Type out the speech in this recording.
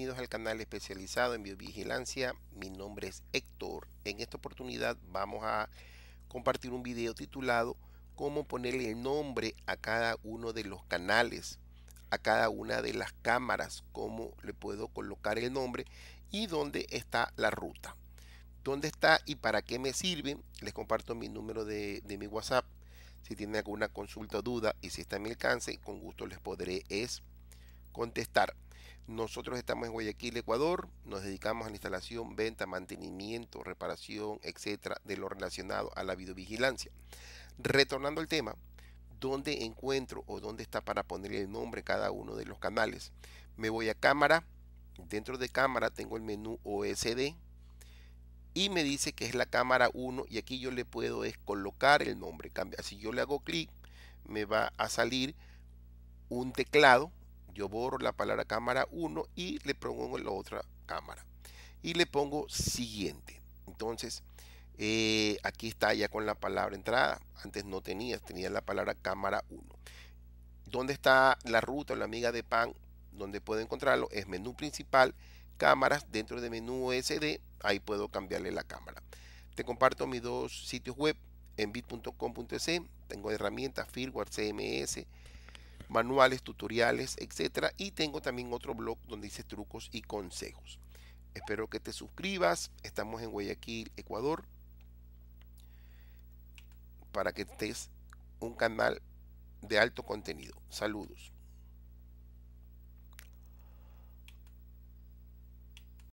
Bienvenidos al canal especializado en biovigilancia. Mi nombre es Héctor. En esta oportunidad vamos a compartir un video titulado Cómo ponerle el nombre a cada uno de los canales, a cada una de las cámaras, cómo le puedo colocar el nombre y dónde está la ruta. ¿Dónde está y para qué me sirve? Les comparto mi número de, mi WhatsApp. Si tienen alguna consulta o duda y si está en mi alcance, con gusto les podré es contestar. Nosotros estamos en Guayaquil, Ecuador, nos dedicamos a la instalación, venta, mantenimiento, reparación, etcétera, de lo relacionado a la videovigilancia. Retornando al tema, ¿dónde encuentro o dónde está para poner el nombre cada uno de los canales? Me voy a cámara, dentro de cámara tengo el menú OSD y me dice que es la cámara 1 y aquí yo le puedo colocar el nombre. Cambia. Si yo le hago clic, me va a salir un teclado yo borro la palabra cámara 1 y le pongo la otra cámara. Y le pongo siguiente. Entonces, eh, aquí está ya con la palabra entrada. Antes no tenía, tenía la palabra cámara 1. ¿Dónde está la ruta o la amiga de PAN? Donde puedo encontrarlo es menú principal, cámaras, dentro de menú SD, ahí puedo cambiarle la cámara. Te comparto mis dos sitios web en bit.com.es, e. tengo herramientas, firmware, CMS, manuales, tutoriales, etcétera Y tengo también otro blog donde dice trucos y consejos. Espero que te suscribas. Estamos en Guayaquil, Ecuador. Para que estés un canal de alto contenido. Saludos.